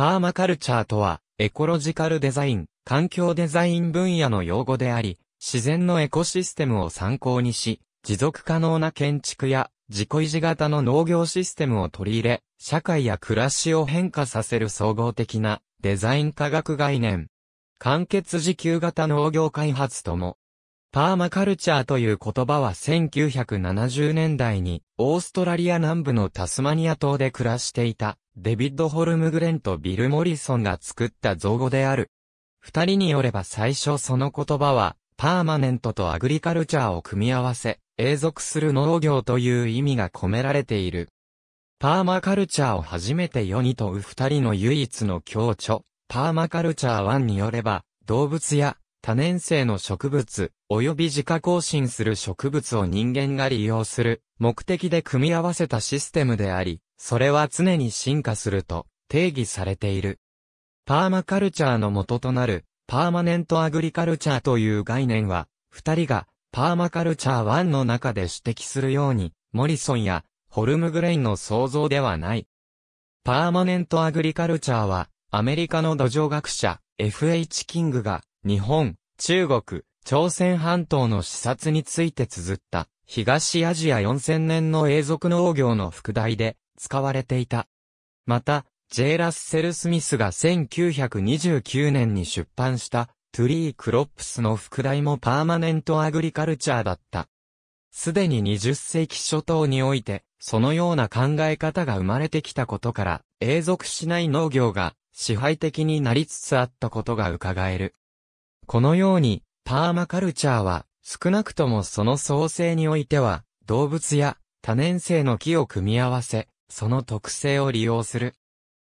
パーマカルチャーとは、エコロジカルデザイン、環境デザイン分野の用語であり、自然のエコシステムを参考にし、持続可能な建築や自己維持型の農業システムを取り入れ、社会や暮らしを変化させる総合的なデザイン科学概念。完結時給型農業開発とも。パーマカルチャーという言葉は1970年代にオーストラリア南部のタスマニア島で暮らしていたデビッド・ホルムグレンとビル・モリソンが作った造語である。二人によれば最初その言葉は、パーマネントとアグリカルチャーを組み合わせ、永続する農業という意味が込められている。パーマカルチャーを初めて世に問う二人の唯一の共著、パーマカルチャー1によれば、動物や多年生の植物、及び自家更新する植物を人間が利用する目的で組み合わせたシステムであり、それは常に進化すると定義されている。パーマカルチャーの元となるパーマネントアグリカルチャーという概念は、二人がパーマカルチャー1の中で指摘するように、モリソンやホルムグレインの創造ではない。パーマネントアグリカルチャーは、アメリカの土壌学者 F.H. キングが、日本、中国、朝鮮半島の視察について綴った、東アジア4000年の永続農業の副題で、使われていた。また、ジェイ・ラス・セル・スミスが1929年に出版した、トゥリー・クロップスの副題もパーマネント・アグリカルチャーだった。すでに20世紀初頭において、そのような考え方が生まれてきたことから、永続しない農業が支配的になりつつあったことが伺える。このように、パーマカルチャーは、少なくともその創生においては、動物や多年生の木を組み合わせ、その特性を利用する。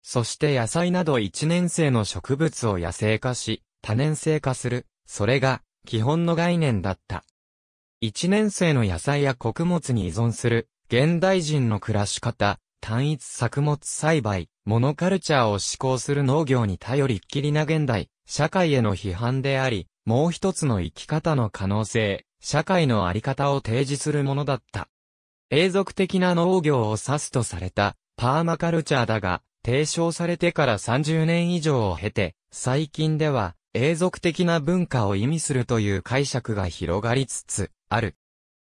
そして野菜など一年生の植物を野生化し、多年生化する。それが、基本の概念だった。一年生の野菜や穀物に依存する、現代人の暮らし方、単一作物栽培、モノカルチャーを施行する農業に頼りっきりな現代、社会への批判であり、もう一つの生き方の可能性、社会のあり方を提示するものだった。永続的な農業を指すとされた、パーマカルチャーだが、提唱されてから30年以上を経て、最近では、永続的な文化を意味するという解釈が広がりつつ、ある。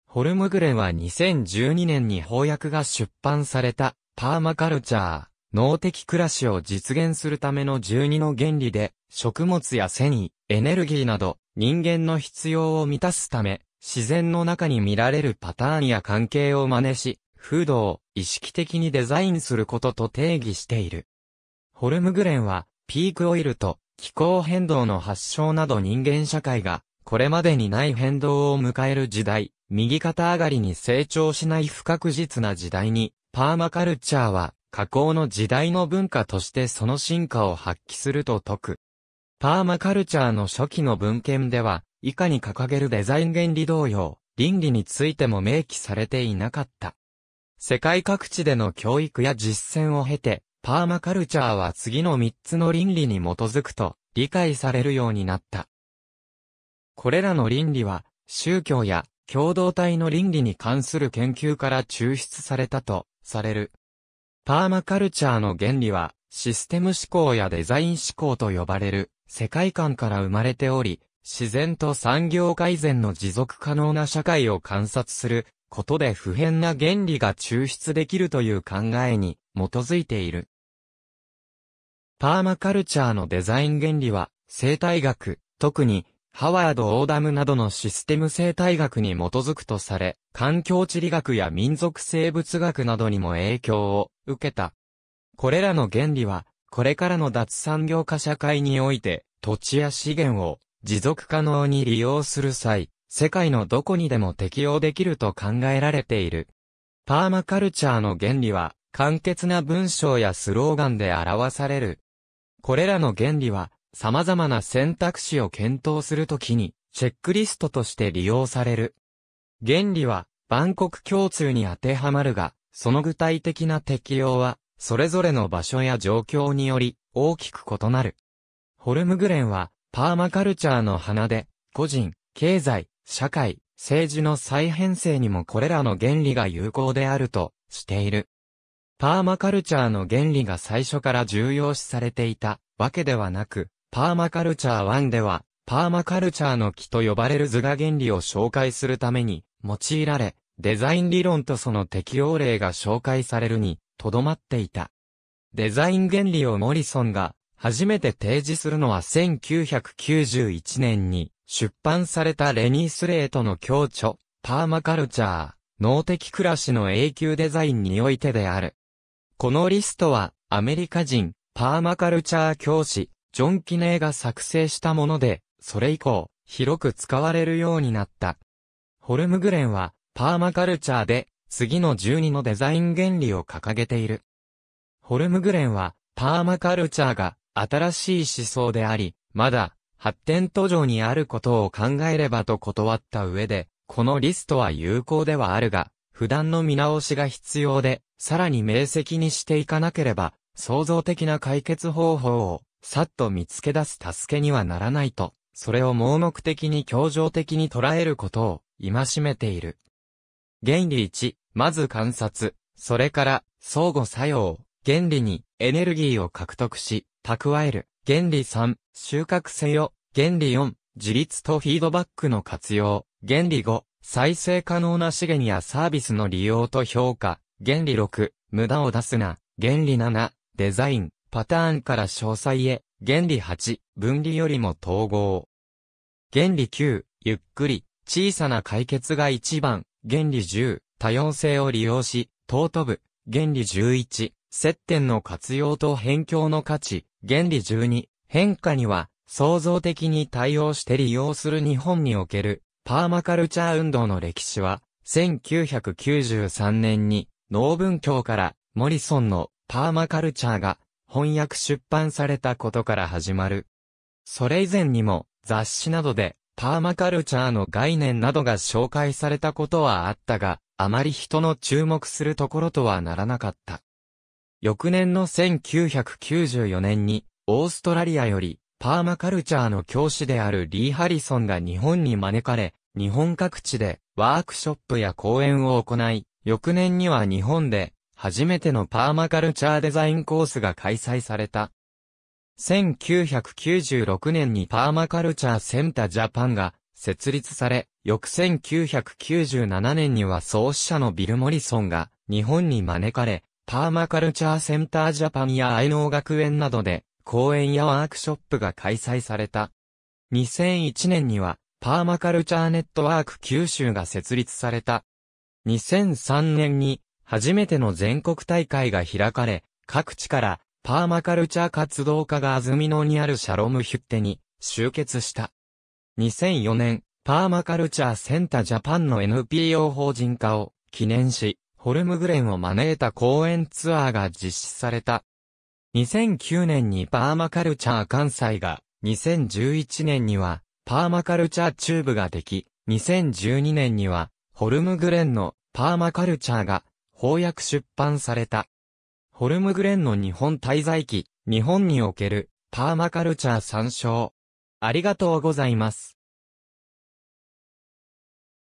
ホルムグレンは2012年に翻訳が出版された、パーマカルチャー、脳的暮らしを実現するための12の原理で、食物や繊維、エネルギーなど、人間の必要を満たすため、自然の中に見られるパターンや関係を真似し、風土を意識的にデザインすることと定義している。ホルムグレンは、ピークオイルと気候変動の発症など人間社会が、これまでにない変動を迎える時代、右肩上がりに成長しない不確実な時代に、パーマカルチャーは、加工の時代の文化としてその進化を発揮すると説く。パーマカルチャーの初期の文献では、以下に掲げるデザイン原理同様、倫理についても明記されていなかった。世界各地での教育や実践を経て、パーマカルチャーは次の3つの倫理に基づくと理解されるようになった。これらの倫理は、宗教や共同体の倫理に関する研究から抽出されたとされる。パーマカルチャーの原理は、システム思考やデザイン思考と呼ばれる世界観から生まれており、自然と産業改善の持続可能な社会を観察することで普遍な原理が抽出できるという考えに基づいている。パーマカルチャーのデザイン原理は生態学、特にハワード・オーダムなどのシステム生態学に基づくとされ、環境地理学や民族生物学などにも影響を受けた。これらの原理は、これからの脱産業化社会において、土地や資源を持続可能に利用する際、世界のどこにでも適用できると考えられている。パーマカルチャーの原理は、簡潔な文章やスローガンで表される。これらの原理は、様々な選択肢を検討するときに、チェックリストとして利用される。原理は、万国共通に当てはまるが、その具体的な適用は、それぞれの場所や状況により、大きく異なる。ホルムグレンは、パーマカルチャーの花で、個人、経済、社会、政治の再編成にもこれらの原理が有効であるとしている。パーマカルチャーの原理が最初から重要視されていたわけではなく、パーマカルチャー1では、パーマカルチャーの木と呼ばれる図が原理を紹介するために用いられ、デザイン理論とその適用例が紹介されるに、とどまっていた。デザイン原理をモリソンが初めて提示するのは1991年に出版されたレニー・スレートの教著、パーマカルチャー、脳的暮らしの永久デザインにおいてである。このリストは、アメリカ人、パーマカルチャー教師、ジョン・キネーが作成したもので、それ以降、広く使われるようになった。ホルムグレンは、パーマカルチャーで、次の12のデザイン原理を掲げている。ホルムグレンは、パーマカルチャーが、新しい思想であり、まだ、発展途上にあることを考えればと断った上で、このリストは有効ではあるが、普段の見直しが必要で、さらに明晰にしていかなければ、創造的な解決方法を、さっと見つけ出す助けにはならないと、それを盲目的に強情的に捉えることを、戒めている。原理1、まず観察、それから、相互作用、原理にエネルギーを獲得し、蓄える。原理3、収穫せよ。原理4、自立とフィードバックの活用。原理5、再生可能な資源やサービスの利用と評価。原理6、無駄を出すな。原理7、デザイン、パターンから詳細へ。原理8、分離よりも統合。原理9、ゆっくり、小さな解決が1番。原理10、多様性を利用し、尊ぶ。原理11、接点の活用と辺境の価値、原理12、変化には、創造的に対応して利用する日本における、パーマカルチャー運動の歴史は、1993年に、農文教から、モリソンの、パーマカルチャーが、翻訳出版されたことから始まる。それ以前にも、雑誌などで、パーマカルチャーの概念などが紹介されたことはあったが、あまり人の注目するところとはならなかった。翌年の1994年に、オーストラリアより、パーマカルチャーの教師であるリー・ハリソンが日本に招かれ、日本各地でワークショップや講演を行い、翌年には日本で初めてのパーマカルチャーデザインコースが開催された。1996年にパーマカルチャーセンタジャパンが設立され、翌1997年には創始者のビル・モリソンが日本に招かれ、パーマカルチャーセンタージャパンや愛農学園などで、講演やワークショップが開催された。2001年には、パーマカルチャーネットワーク九州が設立された。2003年に、初めての全国大会が開かれ、各地からパーマカルチャー活動家が安曇野にあるシャロムヒュッテに集結した。2004年、パーマカルチャーセンタージャパンの NPO 法人化を記念し、ホルムグレンを招いた公演ツアーが実施された。2009年にパーマカルチャー関西が、2011年にはパーマカルチャーチューブができ、2012年にはホルムグレンのパーマカルチャーが翻訳出版された。ホルムグレンの日本滞在期、日本におけるパーマカルチャー参照。ありがとうございます。